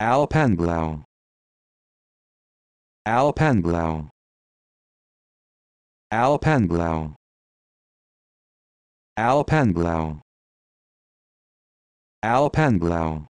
Alpenglau Alpenglau Alpenglau Alpenglau Alpenglau